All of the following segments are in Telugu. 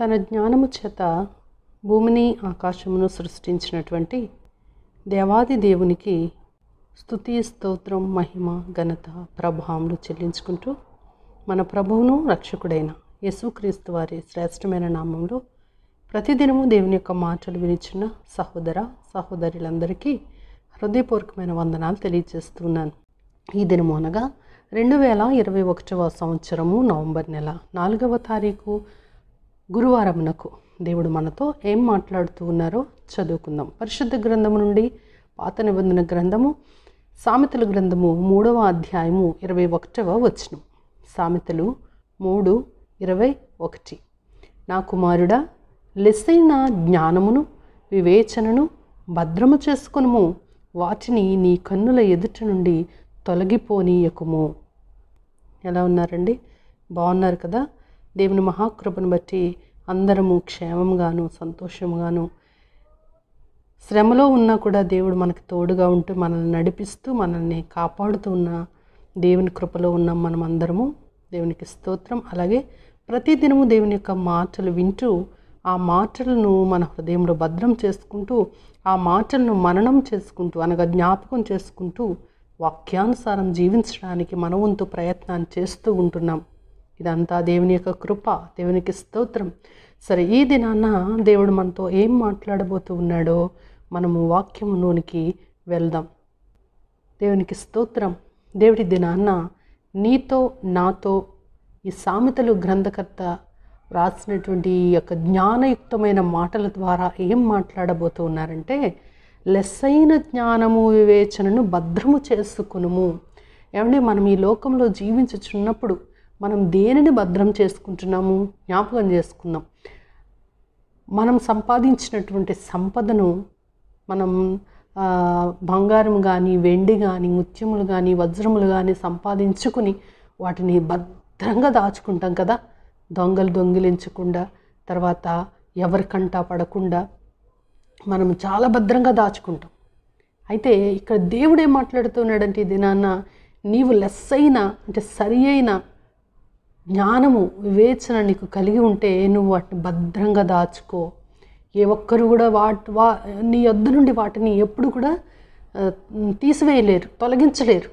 తన జ్ఞానము చేత భూమిని ఆకాశమును సృష్టించినటువంటి దేవాది దేవునికి స్థుతి స్తోత్రం మహిమ ఘనత ప్రభావములు చెల్లించుకుంటూ మన ప్రభువును రక్షకుడైన యేసుక్రీస్తు వారి శ్రేష్టమైన నామంలో ప్రతిదినము దేవుని యొక్క మాటలు వినిచిన సహోదర సహోదరులందరికీ హృదయపూర్వకమైన వందనాలు తెలియజేస్తున్నాను ఈ దినము అనగా రెండు వేల ఇరవై ఒకటవ సంవత్సరము నవంబర్ నెల నాలుగవ తారీఖు గురువారమునకు దేవుడు మనతో ఏం మాట్లాడుతూ ఉన్నారో చదువుకుందాం పరిశుద్ధ గ్రంథము నుండి పాత నిబంధన గ్రంథము సామెతల గ్రంథము మూడవ అధ్యాయము ఇరవై ఒకటవ వచనం సామెతలు మూడు ఇరవై ఒకటి నా కుమారుడా లెస్సైన జ్ఞానమును వివేచనను భద్రము చేసుకునుము వాటిని నీ కన్నుల ఎదుట నుండి తొలగిపోనీయకుము ఎలా ఉన్నారండి బాగున్నారు కదా దేవుని మహాకృపను బట్టి అందరము క్షేమంగాను సంతోషంగాను శ్రమలో ఉన్నా కూడా దేవుడు మనకు తోడుగా ఉంటూ మనల్ని నడిపిస్తూ మనల్ని కాపాడుతూ ఉన్న దేవుని కృపలో ఉన్నాం మనం అందరము దేవునికి స్తోత్రం అలాగే ప్రతిదినము దేవుని యొక్క మాటలు వింటూ ఆ మాటలను మన హృదయంలో భద్రం చేసుకుంటూ ఆ మాటలను మననం చేసుకుంటూ అనగా జ్ఞాపకం చేసుకుంటూ వాక్యానుసారం జీవించడానికి మన వంతు ప్రయత్నాన్ని చేస్తూ ఉంటున్నాం ఇదంతా దేవుని యొక్క కృప దేవునికి స్తోత్రం సరే ఈ దినాన దేవుడు మనతో ఏం మాట్లాడబోతూ ఉన్నాడో మనము వాక్యంలోనికి వెళ్దాం దేవునికి స్తోత్రం దేవుడి దినాన్న నీతో నాతో ఈ సామెతలు గ్రంథకర్త రాసినటువంటి ఈ యొక్క జ్ఞానయుక్తమైన మాటల ద్వారా ఏం మాట్లాడబోతూ ఉన్నారంటే లెస్సైన జ్ఞానము వివేచనను భద్రము చేసుకునుము ఏమంటే మనం ఈ లోకంలో జీవించుచున్నప్పుడు మనం దేనిని భద్రం చేసుకుంటున్నాము జ్ఞాపకం చేసుకుందాం మనం సంపాదించినటువంటి సంపదను మనం బంగారం కానీ వెండి కానీ ముత్యములు కానీ వజ్రములు కానీ సంపాదించుకుని వాటిని భద్రంగా దాచుకుంటాం కదా దొంగలు దొంగిలించకుండా తర్వాత ఎవరికంటా పడకుండా మనం చాలా భద్రంగా దాచుకుంటాం అయితే ఇక్కడ దేవుడే మాట్లాడుతున్నాడంటే దినాన్న నీవు లెస్ అయినా అంటే సరి అయినా జ్ఞానము వివేచన నీకు కలిగి ఉంటే నువ్వు వాటిని భద్రంగా దాచుకో ఏ ఒక్కరు కూడా వాటి వా నీ వద్ద నుండి వాటిని ఎప్పుడు కూడా తీసివేయలేరు తొలగించలేరు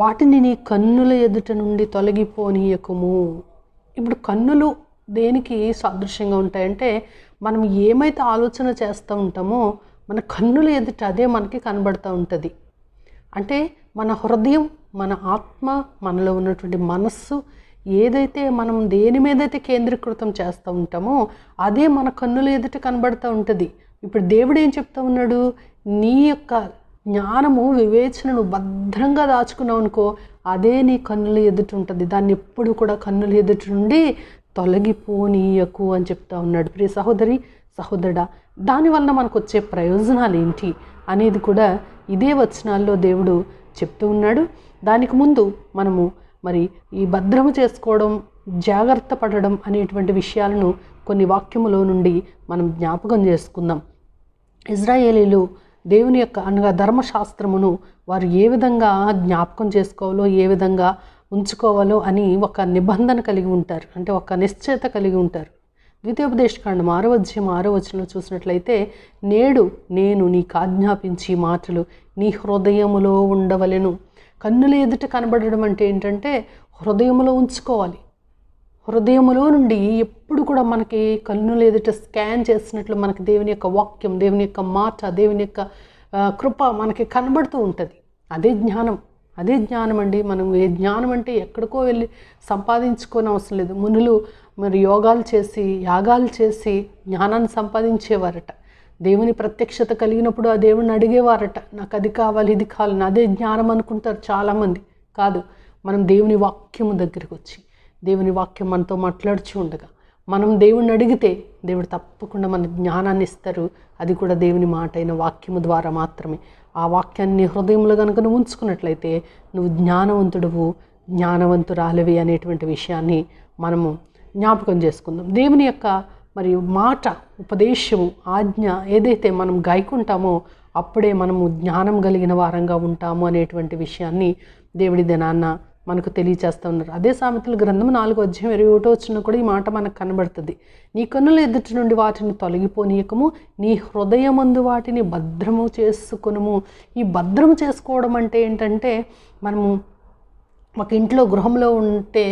వాటిని నీ కన్నుల ఎదుట నుండి తొలగిపోనీయకము ఇప్పుడు కన్నులు దేనికి సాదృశ్యంగా ఉంటాయంటే మనం ఏమైతే ఆలోచన చేస్తూ ఉంటామో మన కన్నుల ఎదుట అదే మనకి కనబడుతూ ఉంటుంది అంటే మన హృదయం మన ఆత్మ మనలో ఉన్నటువంటి మనస్సు ఏదైతే మనం దేని మీదైతే కేంద్రీకృతం చేస్తూ ఉంటామో అదే మన కన్నుల ఎదుట కనబడుతూ ఉంటుంది ఇప్పుడు దేవుడు ఏం చెప్తా ఉన్నాడు నీ యొక్క జ్ఞానము వివేచనను భద్రంగా దాచుకున్నావు అనుకో అదే నీ కన్నుల ఎదుట ఉంటుంది దాన్ని ఎప్పుడు కూడా కన్నుల ఎదుట నుండి తొలగిపోనీయకు అని చెప్తా ఉన్నాడు ప్రియ సహోదరి సహోదరుడా దానివల్ల మనకు వచ్చే ప్రయోజనాలు ఏంటి అనేది కూడా ఇదే వచనాల్లో దేవుడు చెప్తూ ఉన్నాడు దానికి ముందు మనము మరి ఈ భద్రము చేసుకోవడం జాగ్రత్త పడడం అనేటువంటి విషయాలను కొన్ని వాక్యములో నుండి మనం జ్ఞాపకం చేసుకుందాం ఇజ్రాయేలీలు దేవుని యొక్క అనగా ధర్మశాస్త్రమును వారు ఏ విధంగా జ్ఞాపకం చేసుకోవాలో ఏ విధంగా ఉంచుకోవాలో అని ఒక నిబంధన కలిగి ఉంటారు అంటే ఒక నిశ్చయత కలిగి ఉంటారు కాండం ఆరో అధ్యాయం ఆరో వచ్చిన చూసినట్లయితే నేడు నేను నీకు ఆజ్ఞాపించి మాటలు నీ హృదయములో ఉండవలెను కన్నుల ఎదుట కనబడడం అంటే ఏంటంటే హృదయంలో ఉంచుకోవాలి హృదయంలో నుండి ఎప్పుడు కూడా మనకి కన్నుల ఎదుట స్కాన్ చేసినట్లు మనకి దేవుని యొక్క వాక్యం దేవుని యొక్క మాట దేవుని యొక్క కృప మనకి కనబడుతూ ఉంటుంది అదే జ్ఞానం అదే జ్ఞానం అండి మనం ఏ జ్ఞానం అంటే ఎక్కడికో వెళ్ళి సంపాదించుకోని అవసరం లేదు మునులు మరి యోగాలు చేసి యాగాలు చేసి జ్ఞానాన్ని సంపాదించేవారట దేవుని ప్రత్యక్షత కలిగినప్పుడు ఆ దేవుని అడిగేవారట నాకు అది కావాలి ఇది కావాలి అదే జ్ఞానం అనుకుంటారు చాలామంది కాదు మనం దేవుని వాక్యము దగ్గరికి వచ్చి దేవుని వాక్యం మనతో మాట్లాడుచు ఉండగా మనం దేవుణ్ణి అడిగితే దేవుడు తప్పకుండా మన జ్ఞానాన్ని ఇస్తారు అది కూడా దేవుని మాట అయిన వాక్యము ద్వారా మాత్రమే ఆ వాక్యాన్ని హృదయంలో కనుక నువ్వు ఉంచుకున్నట్లయితే నువ్వు జ్ఞానవంతుడువు జ్ఞానవంతురాలివి అనేటువంటి విషయాన్ని మనము జ్ఞాపకం చేసుకుందాం దేవుని యొక్క మరియు మాట ఉపదేశము ఆజ్ఞ ఏదైతే మనం గాయకుంటామో అప్పుడే మనము జ్ఞానం కలిగిన వారంగా ఉంటాము అనేటువంటి విషయాన్ని దేవుడి దినాన్న మనకు తెలియచేస్తూ ఉన్నారు అదే సామెతల గ్రంథం నాలుగు అధ్యయం ఇరవై ఒకటో వచ్చినా కూడా ఈ మాట మనకు కనబడుతుంది నీ కన్నుల ఎదుటి నుండి వాటిని తొలగిపోనీయకము నీ హృదయమందు వాటిని భద్రము చేసుకునము ఈ భద్రము చేసుకోవడం అంటే ఏంటంటే మనము మాకు ఇంట్లో గృహంలో ఉంటే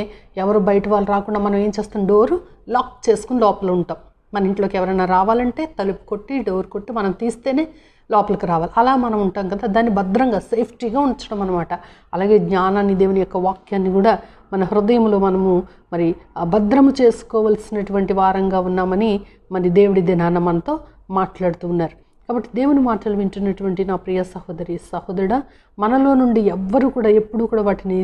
ఎవరు బయట వాళ్ళు రాకుండా మనం ఏం చేస్తాం డోరు లాక్ చేసుకుని లోపల ఉంటాం మన ఇంట్లోకి ఎవరైనా రావాలంటే తలుపు కొట్టి డోర్ కొట్టి మనం తీస్తేనే లోపలికి రావాలి అలా మనం ఉంటాం కదా దాన్ని భద్రంగా సేఫ్టీగా ఉంచడం అనమాట అలాగే జ్ఞానాన్ని దేవుని యొక్క వాక్యాన్ని కూడా మన హృదయంలో మనము మరి భద్రము చేసుకోవలసినటువంటి వారంగా ఉన్నామని మరి దేవుడి దినాన మనతో మాట్లాడుతూ ఉన్నారు కాబట్టి దేవుని మాటలు వింటున్నటువంటి నా ప్రియ సహోదరి సహోదరుడ మనలో నుండి ఎవ్వరు కూడా ఎప్పుడూ కూడా వాటిని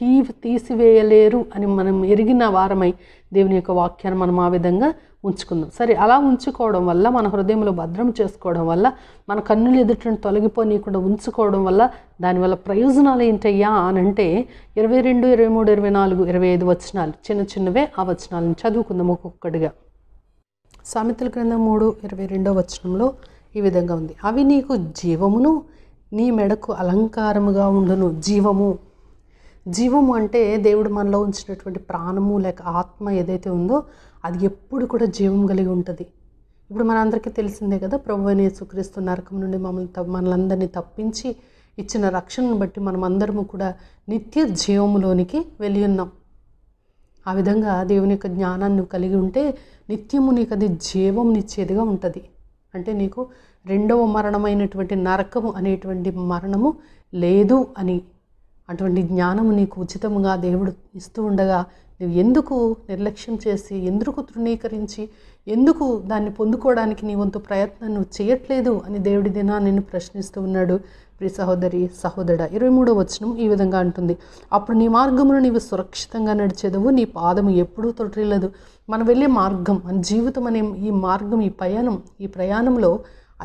తీ తీసివేయలేరు అని మనం ఎరిగిన వారమై దేవుని యొక్క వాక్యాన్ని మనం ఆ విధంగా ఉంచుకుందాం సరే అలా ఉంచుకోవడం వల్ల మన హృదయంలో భద్రం చేసుకోవడం వల్ల మన కన్నులు ఎదుటను తొలగిపోనీయకుండా ఉంచుకోవడం వల్ల దానివల్ల ప్రయోజనాలు ఏంటయ్యా అంటే ఇరవై రెండు ఇరవై మూడు ఇరవై నాలుగు ఇరవై ఐదు వచనాలు చిన్న చిన్నవే ఆ వచనాలను చదువుకుందాం ఒక్కొక్కటిగా సామెతల క్రింద మూడు ఇరవై రెండో వచనంలో ఈ విధంగా ఉంది అవి నీకు జీవమును నీ మెడకు అలంకారముగా ఉండును జీవము జీవము అంటే దేవుడు మనలో ఉంచినటువంటి ప్రాణము లేక ఆత్మ ఏదైతే ఉందో అది ఎప్పుడు కూడా జీవం కలిగి ఉంటుంది ఇప్పుడు మనందరికీ తెలిసిందే కదా ప్రభు అని యేసుక్రీస్తు నరకం నుండి మమ్మల్ని మనలందరినీ తప్పించి ఇచ్చిన రక్షణను బట్టి మనం అందరము కూడా నిత్య జీవములోనికి వెళ్ళి ఉన్నాం ఆ విధంగా దేవుని యొక్క జ్ఞానాన్ని కలిగి ఉంటే నిత్యము నీకు అది జీవంనిచ్చేదిగా ఉంటుంది అంటే నీకు రెండవ మరణమైనటువంటి నరకము అనేటువంటి మరణము లేదు అని అటువంటి జ్ఞానము నీకు ఉచితముగా దేవుడు ఇస్తూ ఉండగా నువ్వు ఎందుకు నిర్లక్ష్యం చేసి ఎందుకు తృణీకరించి ఎందుకు దాన్ని పొందుకోవడానికి నీ వంతు ప్రయత్నం నువ్వు చేయట్లేదు అని దేవుడి దినా నేను ప్రశ్నిస్తూ ఉన్నాడు ప్రియ సహోదరి సహోదరుడ ఇరవై మూడో వచనం ఈ విధంగా అంటుంది అప్పుడు నీ మార్గమును నీవు సురక్షితంగా నడిచేదవు నీ పాదము ఎప్పుడూ తొట్టిల్లదు మనం వెళ్ళే మార్గం మన జీవితం అనే ఈ మార్గం ఈ ప్రయాణం ఈ ప్రయాణంలో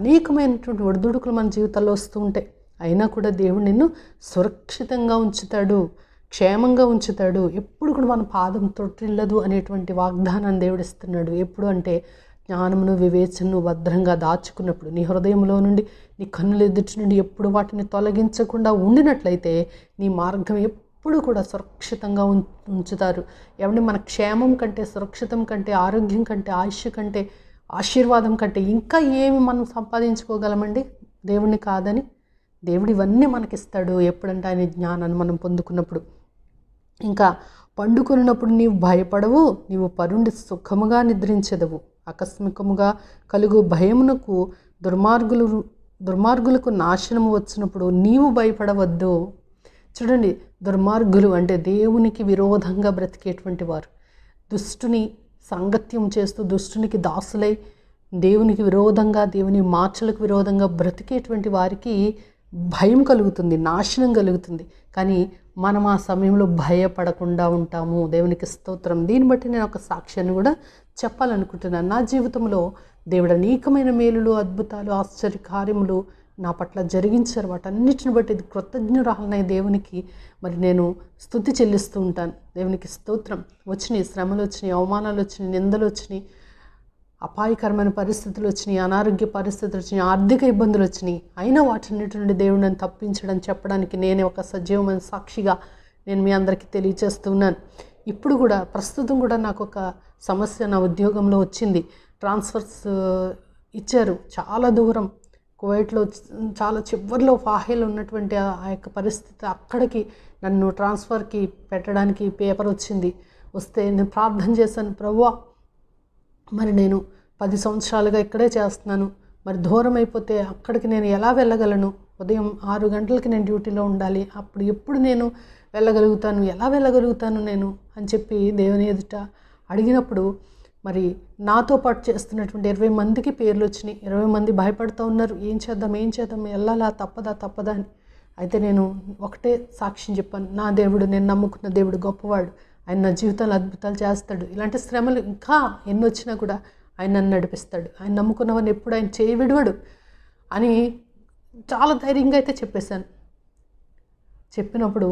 అనేకమైనటువంటి ఒడిదుడుకులు మన జీవితాల్లో వస్తూ ఉంటాయి అయినా కూడా దేవుడు నిన్ను సురక్షితంగా ఉంచుతాడు క్షేమంగా ఉంచుతాడు ఎప్పుడు కూడా మన పాదం తొట్టిల్లదు అనేటువంటి వాగ్దానాన్ని దేవుడు ఇస్తున్నాడు ఎప్పుడు అంటే జ్ఞానమును వివేచనను భద్రంగా దాచుకున్నప్పుడు నీ హృదయంలో నుండి నీ కన్నుల ఎదుటి నుండి ఎప్పుడు వాటిని తొలగించకుండా ఉండినట్లయితే నీ మార్గం ఎప్పుడు కూడా సురక్షితంగా ఉంచుతారు ఎవరి మన క్షేమం కంటే సురక్షితం కంటే ఆరోగ్యం కంటే ఆయుష్ కంటే ఆశీర్వాదం కంటే ఇంకా ఏమి మనం సంపాదించుకోగలమండి దేవుణ్ణి కాదని దేవుడు ఇవన్నీ మనకిస్తాడు ఎప్పుడంటే ఆయన జ్ఞానాన్ని మనం పొందుకున్నప్పుడు ఇంకా పండుకున్నప్పుడు నీవు భయపడవు నీవు పరుండి సుఖముగా నిద్రించదవు ఆకస్మికముగా కలుగు భయమునకు దుర్మార్గులు దుర్మార్గులకు నాశనము వచ్చినప్పుడు నీవు భయపడవద్దు చూడండి దుర్మార్గులు అంటే దేవునికి విరోధంగా బ్రతికేటువంటి వారు దుష్టుని సాంగత్యం చేస్తూ దుష్టునికి దాసులై దేవునికి విరోధంగా దేవుని మార్చలకు విరోధంగా బ్రతికేటువంటి వారికి భయం కలుగుతుంది నాశనం కలుగుతుంది కానీ మనం ఆ సమయంలో భయపడకుండా ఉంటాము దేవునికి స్తోత్రం దీన్ని బట్టి నేను ఒక సాక్ష్యాన్ని కూడా చెప్పాలనుకుంటున్నాను నా జీవితంలో దేవుడు అనేకమైన మేలులు అద్భుతాలు ఆశ్చర్య కార్యములు నా పట్ల జరిగించారు వాటన్నిటిని బట్టి కృతజ్ఞురాలనే దేవునికి మరి నేను స్థుతి చెల్లిస్తూ ఉంటాను దేవునికి స్తోత్రం వచ్చినాయి శ్రమలు వచ్చినాయి అవమానాలు వచ్చినాయి నిందలు వచ్చినాయి అపాయకరమైన పరిస్థితులు వచ్చినాయి అనారోగ్య పరిస్థితులు వచ్చినాయి ఆర్థిక ఇబ్బందులు వచ్చినాయి అయినా వాటన్నిటి నుండి దేవుడిని తప్పించడం చెప్పడానికి నేను ఒక సజీవమైన సాక్షిగా నేను మీ అందరికీ తెలియచేస్తున్నాను ఇప్పుడు కూడా ప్రస్తుతం కూడా నాకు ఒక సమస్య నా ఉద్యోగంలో వచ్చింది ట్రాన్స్ఫర్స్ ఇచ్చారు చాలా దూరం కువైట్లో చాలా చివరిలో ఫాహేలు ఉన్నటువంటి ఆ యొక్క పరిస్థితి అక్కడికి నన్ను ట్రాన్స్ఫర్కి పెట్టడానికి పేపర్ వచ్చింది వస్తే నేను ప్రార్థన చేశాను ప్రవ్వా మరి నేను పది సంవత్సరాలుగా ఇక్కడే చేస్తున్నాను మరి దూరం అయిపోతే అక్కడికి నేను ఎలా వెళ్ళగలను ఉదయం ఆరు గంటలకి నేను డ్యూటీలో ఉండాలి అప్పుడు ఎప్పుడు నేను వెళ్ళగలుగుతాను ఎలా వెళ్ళగలుగుతాను నేను అని చెప్పి దేవుని ఎదుట అడిగినప్పుడు మరి నాతో పాటు చేస్తున్నటువంటి ఇరవై మందికి పేర్లు వచ్చినాయి ఇరవై మంది భయపడుతూ ఉన్నారు ఏం చేద్దాం ఏం చేద్దాం వెళ్ళాలా తప్పదా తప్పదా అని అయితే నేను ఒకటే సాక్ష్యం చెప్పాను నా దేవుడు నేను నమ్ముకున్న దేవుడు గొప్పవాడు ఆయన నా జీవితంలో అద్భుతాలు చేస్తాడు ఇలాంటి శ్రమలు ఇంకా ఎన్ని వచ్చినా కూడా ఆయన నన్ను నడిపిస్తాడు ఆయన నమ్ముకున్నవని ఎప్పుడు ఆయన చేయి విడవడు అని చాలా ధైర్యంగా అయితే చెప్పేశాను చెప్పినప్పుడు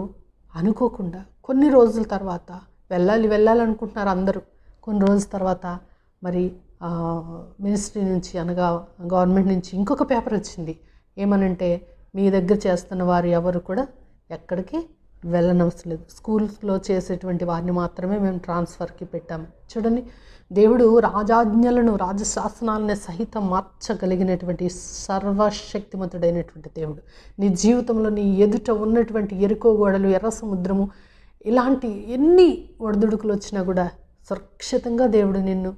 అనుకోకుండా కొన్ని రోజుల తర్వాత వెళ్ళాలి వెళ్ళాలనుకుంటున్నారు అందరూ కొన్ని రోజుల తర్వాత మరి మినిస్ట్రీ నుంచి అనగా గవర్నమెంట్ నుంచి ఇంకొక పేపర్ వచ్చింది ఏమనంటే మీ దగ్గర చేస్తున్న వారు ఎవరు కూడా ఎక్కడికి వెళ్ళనవసరం లేదు స్కూల్స్లో చేసేటువంటి వారిని మాత్రమే మేము ట్రాన్స్ఫర్కి పెట్టాము చూడండి దేవుడు రాజాజ్ఞలను రాజశాసనాలని సహితం మార్చగలిగినటువంటి సర్వశక్తిమంతుడైనటువంటి దేవుడు నీ జీవితంలో నీ ఎదుట ఉన్నటువంటి ఎరుకో గోడలు ఎర్ర సముద్రము ఇలాంటి ఎన్ని ఒడదుడుకులు వచ్చినా కూడా సురక్షితంగా దేవుడు నిన్ను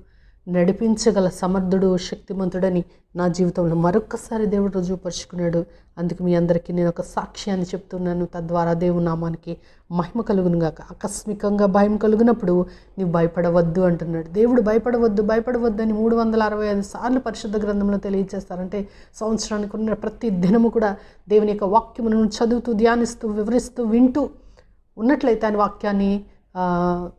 నడిపించగల సమర్థుడు శక్తిమంతుడని నా జీవితంలో మరొక్కసారి దేవుడు రుజువుపరుచుకున్నాడు అందుకు మీ అందరికీ నేను ఒక సాక్ష్యాన్ని చెప్తున్నాను తద్వారా దేవుడు నామానికి మహిమ కలుగునుగాక ఆకస్మికంగా భయం కలుగునప్పుడు నీవు భయపడవద్దు అంటున్నాడు దేవుడు భయపడవద్దు భయపడవద్దు అని మూడు వందల అరవై ఐదు సార్లు పరిశుద్ధ గ్రంథంలో తెలియజేస్తారంటే సంవత్సరానికి ఉన్న ప్రతి దినము కూడా దేవుని యొక్క వాక్యమును చదువుతూ ధ్యానిస్తూ వివరిస్తూ వింటూ ఉన్నట్లయితే ఆయన వాక్యాన్ని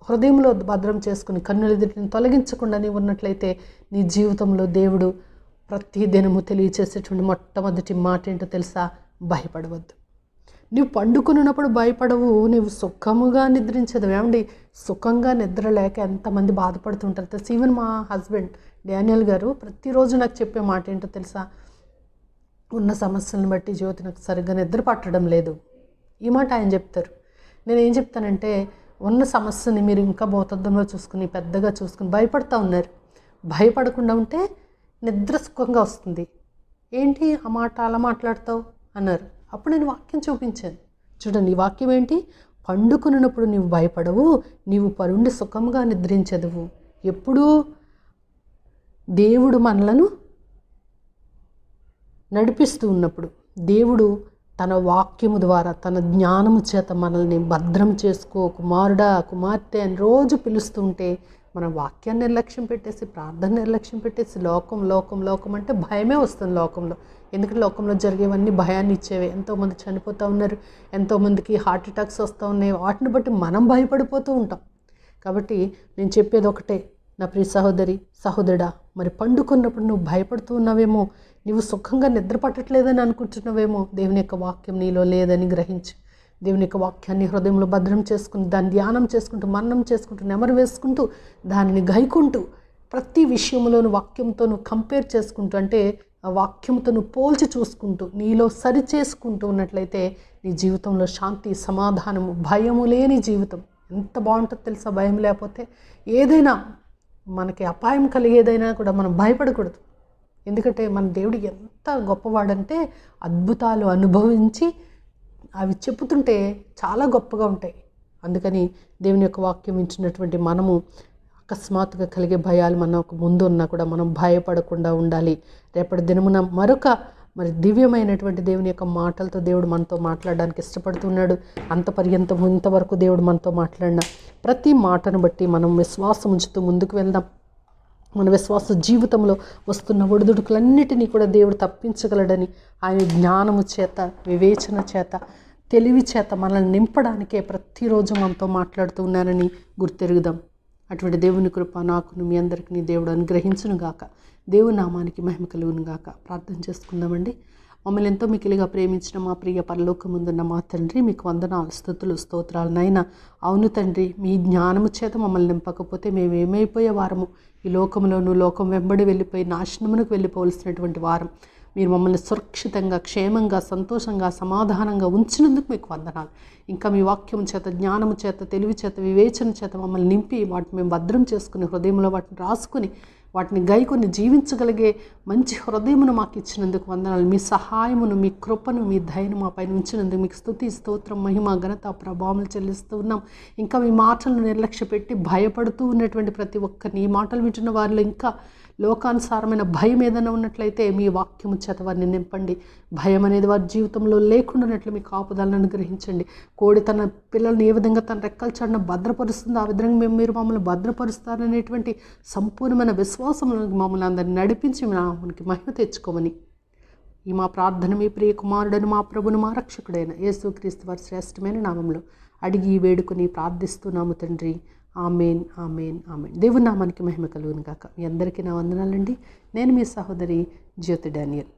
హృదయంలో భద్రం చేసుకుని కన్నులెదుటిని తొలగించకుండా నీవు ఉన్నట్లయితే నీ జీవితంలో దేవుడు ప్రతి దినము తెలియచేసేటువంటి మొట్టమొదటి మాట ఏంటో తెలుసా భయపడవద్దు నీవు పండుకున్నప్పుడు భయపడవు నువ్వు సుఖముగా నిద్రించదు ఏమండి సుఖంగా నిద్ర లేక ఎంతమంది బాధపడుతుంటారు తెలుసు ఈవెన్ మా హస్బెండ్ డానియల్ గారు ప్రతిరోజు నాకు చెప్పే మాట ఏంటో తెలుసా ఉన్న సమస్యలను బట్టి జ్యోతి నాకు సరిగ్గా నిద్ర పట్టడం లేదు ఈ మాట ఆయన చెప్తారు నేనేం చెప్తానంటే ఉన్న సమస్యని మీరు ఇంకా భూతద్దంలో చూసుకుని పెద్దగా చూసుకుని భయపడుతూ ఉన్నారు భయపడకుండా ఉంటే నిద్ర సుఖంగా వస్తుంది ఏంటి ఆ మాట అలా మాట్లాడతావు అన్నారు అప్పుడు నేను వాక్యం చూపించాను చూడండి ఈ వాక్యం ఏంటి పండుకున్నప్పుడు నీవు భయపడవు నీవు పరుండి సుఖంగా నిద్రించదువు ఎప్పుడూ దేవుడు మనలను నడిపిస్తూ ఉన్నప్పుడు దేవుడు తన వాక్యము ద్వారా తన జ్ఞానము చేత మనల్ని భద్రం చేసుకో కుమారుడా కుమార్తె అని రోజు పిలుస్తుంటే మనం వాక్యాన్ని నిర్లక్ష్యం పెట్టేసి ప్రార్థన నిర్లక్ష్యం పెట్టేసి లోకం లోకం లోకం అంటే భయమే వస్తుంది లోకంలో ఎందుకంటే లోకంలో జరిగేవన్నీ భయాన్ని ఇచ్చేవి ఎంతోమంది చనిపోతూ ఉన్నారు ఎంతోమందికి హార్ట్ అటాక్స్ వస్తూ ఉన్నాయి వాటిని బట్టి మనం భయపడిపోతూ ఉంటాం కాబట్టి నేను చెప్పేది ఒకటే నా ప్రియ సహోదరి సహోదరుడా మరి పండుకున్నప్పుడు నువ్వు భయపడుతూ ఉన్నావేమో నువ్వు సుఖంగా నిద్ర పట్టట్లేదని అనుకుంటున్నావేమో దేవుని యొక్క వాక్యం నీలో లేదని గ్రహించి దేవుని యొక్క వాక్యాన్ని హృదయంలో భద్రం చేసుకుని దాన్ని ధ్యానం చేసుకుంటూ మరణం చేసుకుంటూ నెమరు వేసుకుంటూ దానిని గైకుంటూ ప్రతి విషయంలోను వాక్యంతోను కంపేర్ చేసుకుంటూ అంటే ఆ వాక్యంతో నువ్వు పోల్చి చూసుకుంటూ నీలో సరి చేసుకుంటూ ఉన్నట్లయితే నీ జీవితంలో శాంతి సమాధానము భయము లేని జీవితం ఎంత బాగుంటుందో తెలుసా భయం లేకపోతే ఏదైనా మనకి అపాయం కలిగేదైనా కూడా మనం భయపడకూడదు ఎందుకంటే మన దేవుడు ఎంత గొప్పవాడంటే అద్భుతాలు అనుభవించి అవి చెప్పుతుంటే చాలా గొప్పగా ఉంటాయి అందుకని దేవుని యొక్క వాక్యం ఇచ్చినటువంటి మనము అకస్మాత్తుగా కలిగే భయాలు మనకు ముందు ఉన్నా కూడా మనం భయపడకుండా ఉండాలి రేపటి దినమున మరొక మరి దివ్యమైనటువంటి దేవుని యొక్క మాటలతో దేవుడు మనతో మాట్లాడడానికి ఇష్టపడుతున్నాడు అంత పర్యంతం ఇంతవరకు దేవుడు మనతో మాట్లాడినా ప్రతి మాటను బట్టి మనం విశ్వాసం ఉంచుతూ ముందుకు వెళ్దాం మన విశ్వాస జీవితంలో వస్తున్న ఒడిదుడుకులన్నిటినీ కూడా దేవుడు తప్పించగలడని ఆయన జ్ఞానము చేత వివేచన చేత తెలివి చేత మనల్ని నింపడానికే ప్రతిరోజు మనతో మాట్లాడుతూ ఉన్నానని గుర్తెరుగుదాం అటువంటి దేవుని కృప నాకును మీ అందరికీ దేవుడు అనుగ్రహించునుగాక దేవుని నామానికి మహిమ కలుగునుగాక ప్రార్థన చేసుకుందామండి మమ్మల్ని ఎంతో మికిలిగా ప్రేమించిన మా ప్రియ పరలోకముందున్న మా తండ్రి మీకు వందనాలు స్థుతులు స్తోత్రాలు నాయన అవును తండ్రి మీ జ్ఞానము చేత మమ్మల్ని నింపకపోతే మేము ఏమైపోయే వారము ఈ లోకంలోనూ లోకం వెంబడి వెళ్ళిపోయి నాశనమునకు వెళ్ళిపోవలసినటువంటి వారం మీరు మమ్మల్ని సురక్షితంగా క్షేమంగా సంతోషంగా సమాధానంగా ఉంచినందుకు మీకు వందనాలు ఇంకా మీ వాక్యం చేత జ్ఞానము చేత తెలివి చేత వివేచన చేత మమ్మల్ని నింపి వాటిని మేము భద్రం చేసుకుని హృదయంలో వాటిని రాసుకుని వాటిని గైకొని జీవించగలిగే మంచి హృదయమును మాకు ఇచ్చినందుకు వందనాలు మీ సహాయమును మీ కృపను మీ ధైర్యం మా పైన ఉంచినందుకు మీకు స్థుతి స్తోత్రం మహిమ ఘనత ప్రభావం చెల్లిస్తూ ఉన్నాం ఇంకా మీ మాటలను నిర్లక్ష్య పెట్టి భయపడుతూ ఉన్నటువంటి ప్రతి ఒక్కరిని ఈ మాటలు వింటున్న వారిలో ఇంకా లోకానుసారమైన భయం ఏదైనా ఉన్నట్లయితే మీ వాక్యము చేత వారిని నింపండి భయం అనేది వారి జీవితంలో లేకుండానట్లు మీ కాపుదలను అనుగ్రహించండి కోడి తన పిల్లల్ని ఏ విధంగా తన రెక్కల చాటున భద్రపరుస్తుందో ఆ విధంగా మేము మీరు మమ్మల్ని భద్రపరుస్తారనేటువంటి సంపూర్ణమైన విశ్వాసం మమ్మల్ని అందరిని నడిపించి మనకి మహిమ తెచ్చుకోమని ఈ మా ప్రార్థన మీ ప్రియ కుమారుడను మా ప్రభును మా రక్షకుడైన యేసుక్రీస్తు వారి శ్రేష్టమైన నామంలో అడిగి వేడుకుని ప్రార్థిస్తున్నాము తండ్రి ఆమెన్ ఆమెన్ ఆమెన్ దేవుడు నామానికి మహిమ కలుగును కాక మీ అందరికీ నా వందనాలండి నేను మీ సహోదరి జ్యోతి డానియల్